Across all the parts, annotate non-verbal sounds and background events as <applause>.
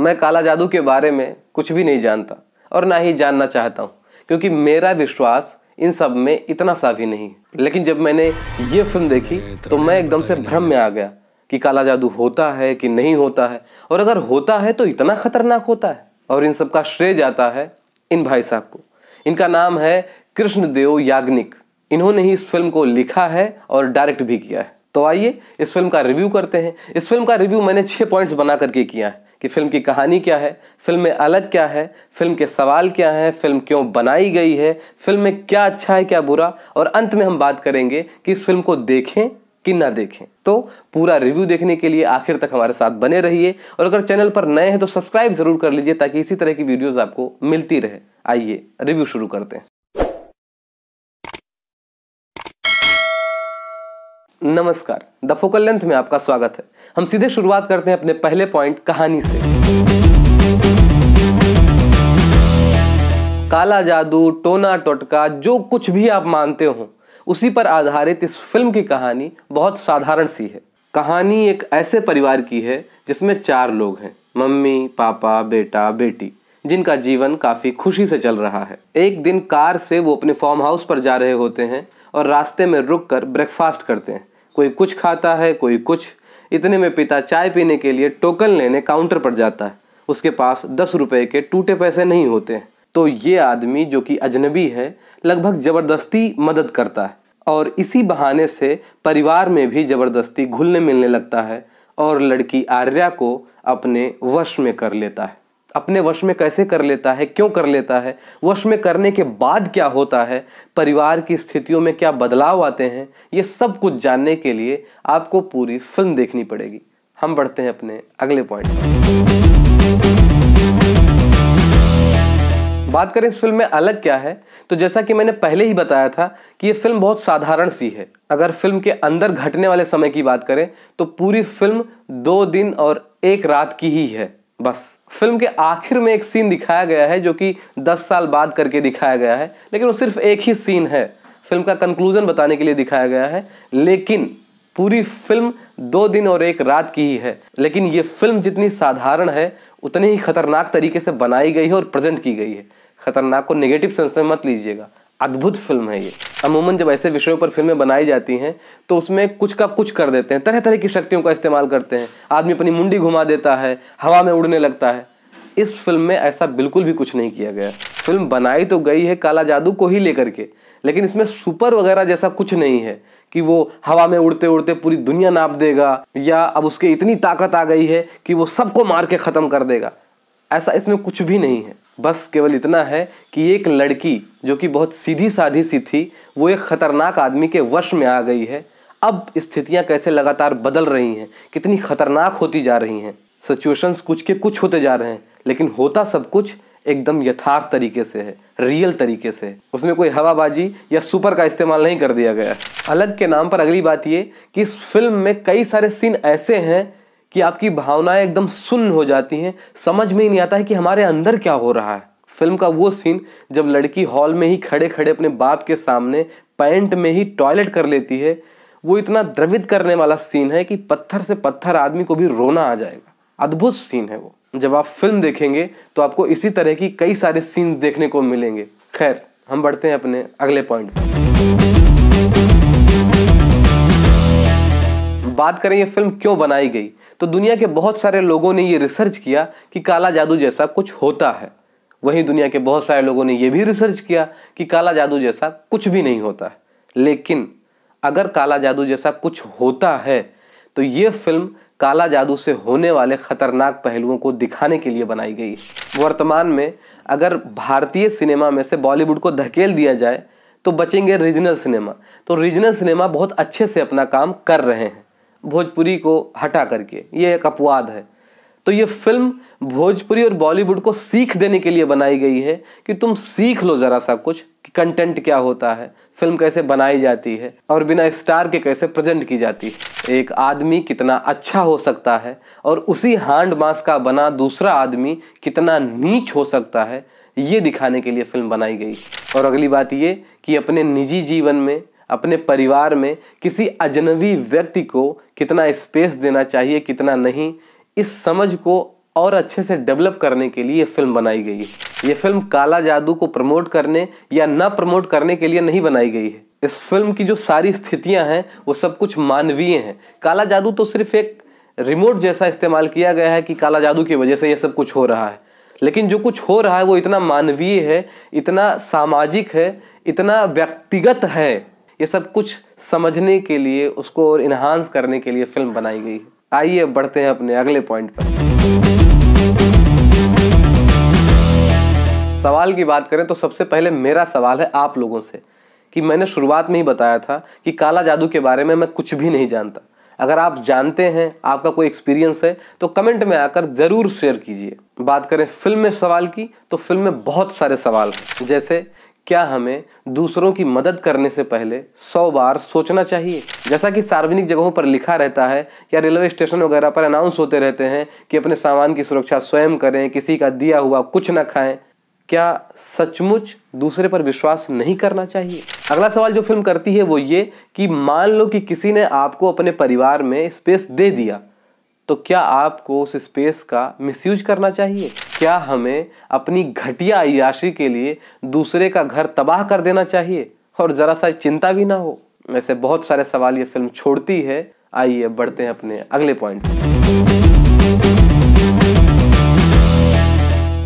मैं काला जादू के बारे में कुछ भी नहीं जानता और ना ही जानना चाहता हूँ क्योंकि मेरा विश्वास इन सब में इतना सा भी नहीं लेकिन जब मैंने ये फिल्म देखी तो मैं एकदम से भ्रम में आ गया कि काला जादू होता है कि नहीं होता है और अगर होता है तो इतना खतरनाक होता है और इन सब का श्रेय जाता है इन भाई साहब को इनका नाम है कृष्णदेव याग्निक इन्होंने ही इस फिल्म को लिखा है और डायरेक्ट भी किया है तो आइए इस फिल्म का रिव्यू करते हैं इस फिल्म का रिव्यू मैंने छः पॉइंट्स बना करके किया है कि फिल्म की कहानी क्या है फिल्म में अलग क्या है फिल्म के सवाल क्या हैं फिल्म क्यों बनाई गई है फिल्म में क्या अच्छा है क्या बुरा और अंत में हम बात करेंगे कि इस फिल्म को देखें कि ना देखें तो पूरा रिव्यू देखने के लिए आखिर तक हमारे साथ बने रहिए और अगर चैनल पर नए हैं तो सब्सक्राइब जरूर कर लीजिए ताकि इसी तरह की वीडियोज़ आपको मिलती रहे आइए रिव्यू शुरू करते हैं नमस्कार द फोकल लेंथ में आपका स्वागत है हम सीधे शुरुआत करते हैं अपने पहले पॉइंट कहानी से काला जादू टोना टोटका जो कुछ भी आप मानते हो उसी पर आधारित इस फिल्म की कहानी बहुत साधारण सी है कहानी एक ऐसे परिवार की है जिसमें चार लोग हैं मम्मी पापा बेटा बेटी जिनका जीवन काफ़ी खुशी से चल रहा है एक दिन कार से वो अपने फार्म हाउस पर जा रहे होते हैं और रास्ते में रुक कर ब्रेकफास्ट करते हैं कोई कुछ खाता है कोई कुछ इतने में पिता चाय पीने के लिए टोकन लेने काउंटर पर जाता है उसके पास दस रुपए के टूटे पैसे नहीं होते तो ये आदमी जो कि अजनबी है लगभग ज़बरदस्ती मदद करता है और इसी बहाने से परिवार में भी ज़बरदस्ती घुलने मिलने लगता है और लड़की आर्या को अपने वश में कर लेता है अपने वश में कैसे कर लेता है क्यों कर लेता है वश में करने के बाद क्या होता है परिवार की स्थितियों में क्या बदलाव आते हैं ये सब कुछ जानने के लिए आपको पूरी फिल्म देखनी पड़ेगी हम बढ़ते हैं अपने अगले पॉइंट बात करें इस फिल्म में अलग क्या है तो जैसा कि मैंने पहले ही बताया था कि ये फिल्म बहुत साधारण सी है अगर फिल्म के अंदर घटने वाले समय की बात करें तो पूरी फिल्म दो दिन और एक रात की ही है बस फिल्म के आखिर में एक सीन दिखाया गया है जो कि 10 साल बाद करके दिखाया गया है लेकिन वो सिर्फ एक ही सीन है फिल्म का कंक्लूजन बताने के लिए दिखाया गया है लेकिन पूरी फिल्म दो दिन और एक रात की ही है लेकिन ये फिल्म जितनी साधारण है उतनी ही खतरनाक तरीके से बनाई गई है और प्रेजेंट की गई है खतरनाक को नेगेटिव सेंस में मत लीजिएगा अद्भुत फिल्म है ये अमूमन जब ऐसे विषयों पर फिल्में बनाई जाती हैं तो उसमें कुछ का कुछ कर देते हैं तरह तरह की शक्तियों का इस्तेमाल करते हैं आदमी अपनी मुंडी घुमा देता है हवा में उड़ने लगता है इस फिल्म में ऐसा बिल्कुल भी कुछ नहीं किया गया फिल्म बनाई तो गई है काला जादू को ही लेकर के लेकिन इसमें सुपर वगैरह जैसा कुछ नहीं है कि वो हवा में उड़ते उड़ते पूरी दुनिया नाप देगा या अब उसके इतनी ताकत आ गई है कि वो सबको मार के ख़त्म कर देगा ऐसा इसमें कुछ भी नहीं है बस केवल इतना है कि एक लड़की जो कि बहुत सीधी साधी सी थी वो एक ख़तरनाक आदमी के वश में आ गई है अब स्थितियां कैसे लगातार बदल रही हैं कितनी ख़तरनाक होती जा रही हैं सिचुएशंस कुछ के कुछ होते जा रहे हैं लेकिन होता सब कुछ एकदम यथार्थ तरीके से है रियल तरीके से है उसमें कोई हवाबाजी या सुपर का इस्तेमाल नहीं कर दिया गया अलग के नाम पर अगली बात ये कि इस फिल्म में कई सारे सीन ऐसे हैं कि आपकी भावनाएं एकदम सुन्न हो जाती हैं समझ में ही नहीं आता है कि हमारे अंदर क्या हो रहा है फिल्म का वो सीन जब लड़की हॉल में ही खड़े खड़े अपने बाप के सामने पैंट में ही टॉयलेट कर लेती है वो इतना द्रवित करने वाला सीन है कि पत्थर से पत्थर आदमी को भी रोना आ जाएगा अद्भुत सीन है वो जब आप फिल्म देखेंगे तो आपको इसी तरह की कई सारे सीन देखने को मिलेंगे खैर हम बढ़ते हैं अपने अगले पॉइंट पर बात करें ये फिल्म क्यों बनाई गई तो दुनिया के बहुत सारे लोगों ने ये रिसर्च किया कि काला जादू जैसा कुछ होता है वहीं दुनिया के बहुत सारे लोगों ने यह भी रिसर्च किया कि काला जादू जैसा कुछ भी नहीं होता है लेकिन अगर काला जादू जैसा कुछ होता है तो ये फिल्म काला जादू से होने वाले खतरनाक पहलुओं को दिखाने के लिए बनाई गई वर्तमान में अगर भारतीय सिनेमा में से बॉलीवुड को धकेल दिया जाए तो बचेंगे रीजनल सिनेमा तो रीजनल सिनेमा बहुत अच्छे से अपना काम कर रहे हैं भोजपुरी को हटा करके ये एक अपवाद है तो ये फिल्म भोजपुरी और बॉलीवुड को सीख देने के लिए बनाई गई है कि तुम सीख लो ज़रा सा कुछ कि कंटेंट क्या होता है फिल्म कैसे बनाई जाती है और बिना स्टार के कैसे प्रेजेंट की जाती है एक आदमी कितना अच्छा हो सकता है और उसी हांड बांस का बना दूसरा आदमी कितना नीच हो सकता है ये दिखाने के लिए फिल्म बनाई गई और अगली बात ये कि अपने निजी जीवन में अपने परिवार में किसी अजनबी व्यक्ति को कितना स्पेस देना चाहिए कितना नहीं इस समझ को और अच्छे से डेवलप करने के लिए ये फिल्म बनाई गई है ये फिल्म काला जादू को प्रमोट करने या ना प्रमोट करने के लिए नहीं बनाई गई है इस फिल्म की जो सारी स्थितियां हैं वो सब कुछ मानवीय हैं काला जादू तो सिर्फ एक रिमोट जैसा इस्तेमाल किया गया है कि काला जादू की वजह से ये सब कुछ हो रहा है लेकिन जो कुछ हो रहा है वो इतना मानवीय है इतना सामाजिक है इतना व्यक्तिगत है ये सब कुछ समझने के लिए उसको और इन्हांस करने के लिए फिल्म बनाई गई है आइए बढ़ते हैं अपने अगले पॉइंट पर सवाल की बात करें तो सबसे पहले मेरा सवाल है आप लोगों से कि मैंने शुरुआत में ही बताया था कि काला जादू के बारे में मैं कुछ भी नहीं जानता अगर आप जानते हैं आपका कोई एक्सपीरियंस है तो कमेंट में आकर ज़रूर शेयर कीजिए बात करें फिल्म में सवाल की तो फिल्म में बहुत सारे सवाल हैं जैसे क्या हमें दूसरों की मदद करने से पहले सौ बार सोचना चाहिए जैसा कि सार्वजनिक जगहों पर लिखा रहता है या रेलवे स्टेशन वगैरह पर अनाउंस होते रहते हैं कि अपने सामान की सुरक्षा स्वयं करें किसी का दिया हुआ कुछ ना खाएं क्या सचमुच दूसरे पर विश्वास नहीं करना चाहिए अगला सवाल जो फिल्म करती है वो ये कि मान लो कि किसी ने आपको अपने परिवार में स्पेस दे दिया तो क्या आपको उस स्पेस का मिसयूज करना चाहिए क्या हमें अपनी घटिया अयाशी के लिए दूसरे का घर तबाह कर देना चाहिए और ज़रा सा चिंता भी ना हो ऐसे बहुत सारे सवाल ये फिल्म छोड़ती है आइए बढ़ते हैं अपने अगले पॉइंट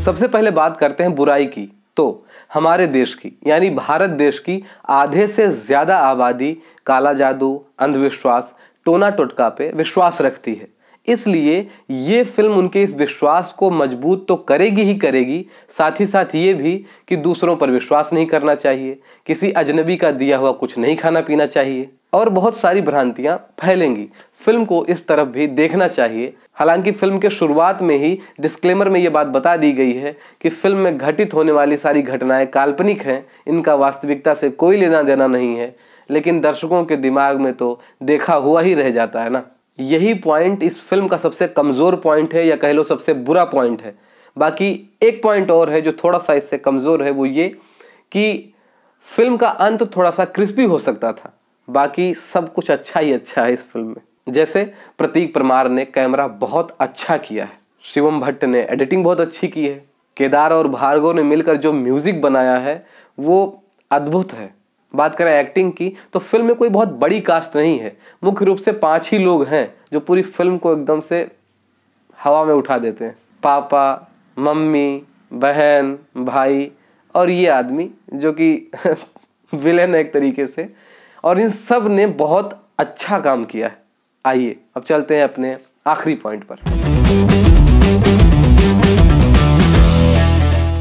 सबसे पहले बात करते हैं बुराई की तो हमारे देश की यानी भारत देश की आधे से ज़्यादा आबादी काला जादू अंधविश्वास टोना टोटका पे विश्वास रखती है इसलिए ये फिल्म उनके इस विश्वास को मजबूत तो करेगी ही करेगी साथ ही साथ ये भी कि दूसरों पर विश्वास नहीं करना चाहिए किसी अजनबी का दिया हुआ कुछ नहीं खाना पीना चाहिए और बहुत सारी भ्रांतियां फैलेंगी फिल्म को इस तरफ भी देखना चाहिए हालांकि फिल्म के शुरुआत में ही डिस्क्लेमर में ये बात बता दी गई है कि फिल्म में घटित होने वाली सारी घटनाएं काल्पनिक हैं इनका वास्तविकता से कोई लेना देना नहीं है लेकिन दर्शकों के दिमाग में तो देखा हुआ ही रह जाता है ना यही पॉइंट इस फिल्म का सबसे कमज़ोर पॉइंट है या कह लो सबसे बुरा पॉइंट है बाकी एक पॉइंट और है जो थोड़ा सा इससे कमज़ोर है वो ये कि फिल्म का अंत थोड़ा सा क्रिस्पी हो सकता था बाकी सब कुछ अच्छा ही अच्छा है इस फिल्म में जैसे प्रतीक परमार ने कैमरा बहुत अच्छा किया है शिवम भट्ट ने एडिटिंग बहुत अच्छी की है केदार और भार्गव ने मिलकर जो म्यूज़िक बनाया है वो अद्भुत है बात करें एक्टिंग की तो फिल्म में कोई बहुत बड़ी कास्ट नहीं है मुख्य रूप से पांच ही लोग हैं जो पूरी फिल्म को एकदम से हवा में उठा देते हैं पापा मम्मी बहन भाई और ये आदमी जो कि विलेन <laughs> है एक तरीके से और इन सब ने बहुत अच्छा काम किया है आइए अब चलते हैं अपने आखिरी पॉइंट पर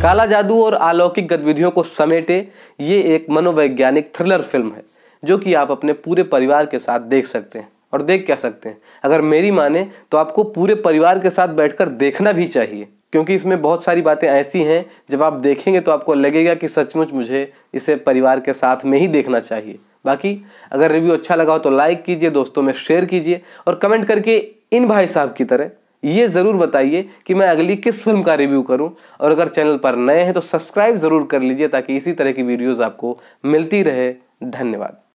काला जादू और अलौकिक गतिविधियों को समेटे ये एक मनोवैज्ञानिक थ्रिलर फिल्म है जो कि आप अपने पूरे परिवार के साथ देख सकते हैं और देख क्या सकते हैं अगर मेरी माने तो आपको पूरे परिवार के साथ बैठकर देखना भी चाहिए क्योंकि इसमें बहुत सारी बातें ऐसी हैं जब आप देखेंगे तो आपको लगेगा कि सचमुच मुझे इसे परिवार के साथ में ही देखना चाहिए बाकी अगर रिव्यू अच्छा लगा हो तो लाइक कीजिए दोस्तों में शेयर कीजिए और कमेंट करके इन भाई साहब की तरह ये ज़रूर बताइए कि मैं अगली किस फिल्म का रिव्यू करूं और अगर चैनल पर नए हैं तो सब्सक्राइब ज़रूर कर लीजिए ताकि इसी तरह की वीडियोस आपको मिलती रहे धन्यवाद